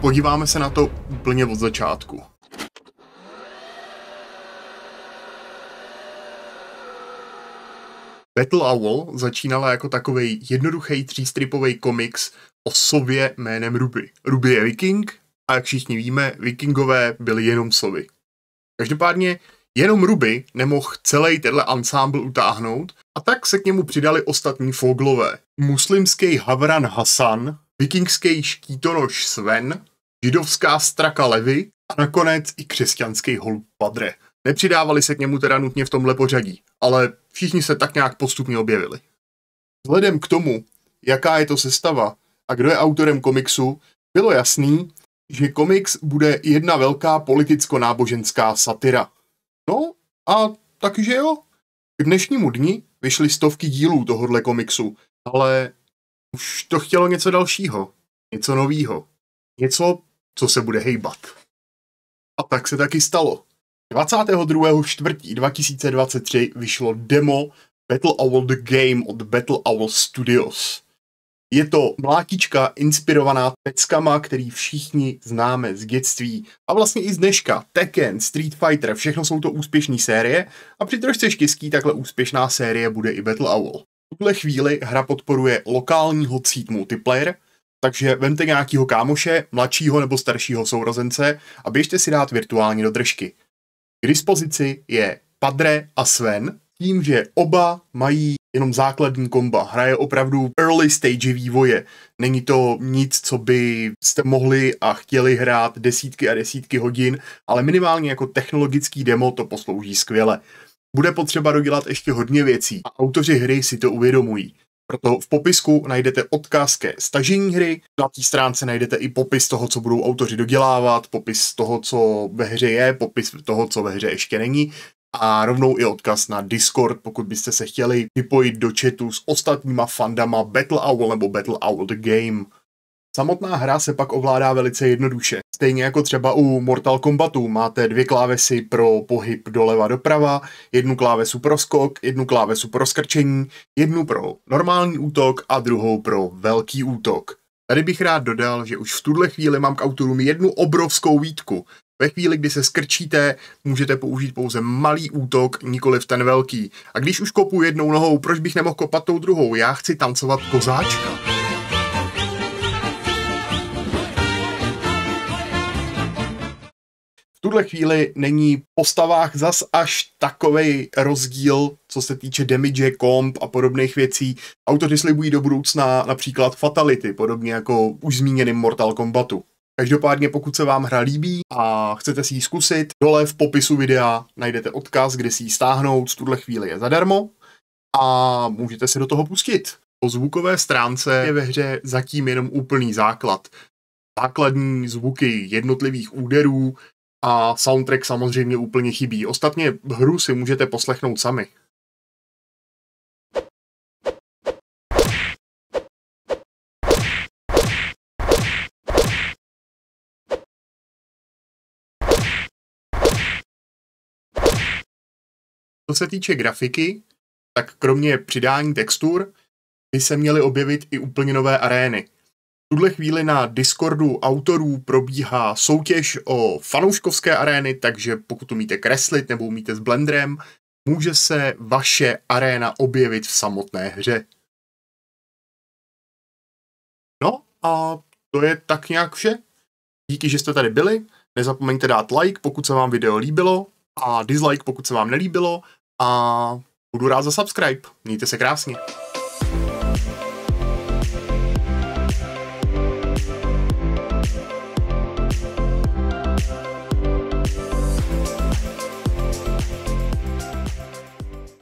Podíváme se na to úplně od začátku. Battle Owl začínala jako takový jednoduchý třístripový komiks o sobě jménem Ruby. Ruby je viking a jak všichni víme, vikingové byli jenom sovy. Každopádně jenom Ruby nemohl celý tenhle ensemble utáhnout a tak se k němu přidali ostatní foglové. Muslimský Havran Hasan, vikingský štítonož Sven, židovská straka levy a nakonec i křesťanský holub padre. Nepřidávali se k němu teda nutně v tomhle pořadí, ale všichni se tak nějak postupně objevili. Vzhledem k tomu, jaká je to sestava a kdo je autorem komiksu, bylo jasný, že komiks bude jedna velká politicko-náboženská satira. No a takže jo. K dnešnímu dni vyšly stovky dílů tohohle komiksu, ale už to chtělo něco dalšího, něco novýho, něco co se bude hejbat. A tak se taky stalo. 22. čtvrtí 2023 vyšlo demo Battle Owl The Game od Battle Owl Studios. Je to mlátička inspirovaná peckama, který všichni známe z dětství. A vlastně i z dneška. Tekken, Street Fighter, všechno jsou to úspěšné série a při trošce štěstí takhle úspěšná série bude i Battle Owl. V tuhle chvíli hra podporuje lokální hot multiplayer, takže vemte nějakého kámoše, mladšího nebo staršího sourozence a běžte si dát virtuální dodržky. K dispozici je Padre a Sven, tím, že oba mají jenom základní komba. Hraje opravdu early stage vývoje. Není to nic, co by jste mohli a chtěli hrát desítky a desítky hodin, ale minimálně jako technologický demo to poslouží skvěle. Bude potřeba dodělat ještě hodně věcí a autoři hry si to uvědomují. Proto v popisku najdete odkaz ke stažení hry, na té stránce najdete i popis toho, co budou autoři dodělávat, popis toho, co ve hře je, popis toho, co ve hře ještě není a rovnou i odkaz na Discord, pokud byste se chtěli vypojit do chatu s ostatníma fandama Battle Owl nebo Battle Owl The Game. Samotná hra se pak ovládá velice jednoduše. Stejně jako třeba u Mortal Kombatu máte dvě klávesy pro pohyb doleva doprava, jednu klávesu pro skok, jednu klávesu pro skrčení, jednu pro normální útok a druhou pro velký útok. Tady bych rád dodal, že už v tuhle chvíli mám k autorům jednu obrovskou výtku. Ve chvíli, kdy se skrčíte, můžete použít pouze malý útok, nikoli v ten velký. A když už kopu jednou nohou, proč bych nemohl kopat tou druhou? Já chci tancovat kozáčka. v tuhle chvíli není postavách zas až takový rozdíl, co se týče damage, komp a podobných věcí. Autory slibují do budoucna například fatality, podobně jako už zmíněným Mortal Kombatu. Každopádně pokud se vám hra líbí a chcete si ji zkusit, dole v popisu videa najdete odkaz, kde si ji stáhnout, v tuhle chvíli je zadarmo a můžete se do toho pustit. Po zvukové stránce je ve hře zatím jenom úplný základ. Základní zvuky jednotlivých úderů, a soundtrack samozřejmě úplně chybí. Ostatně hru si můžete poslechnout sami. Co se týče grafiky, tak kromě přidání textur by se měly objevit i úplně nové arény tuhle chvíli na Discordu autorů probíhá soutěž o fanouškovské arény, takže pokud umíte kreslit nebo umíte s Blenderem, může se vaše aréna objevit v samotné hře. No a to je tak nějak vše. Díky, že jste tady byli. Nezapomeňte dát like, pokud se vám video líbilo a dislike, pokud se vám nelíbilo a budu rád za subscribe. Mějte se krásně.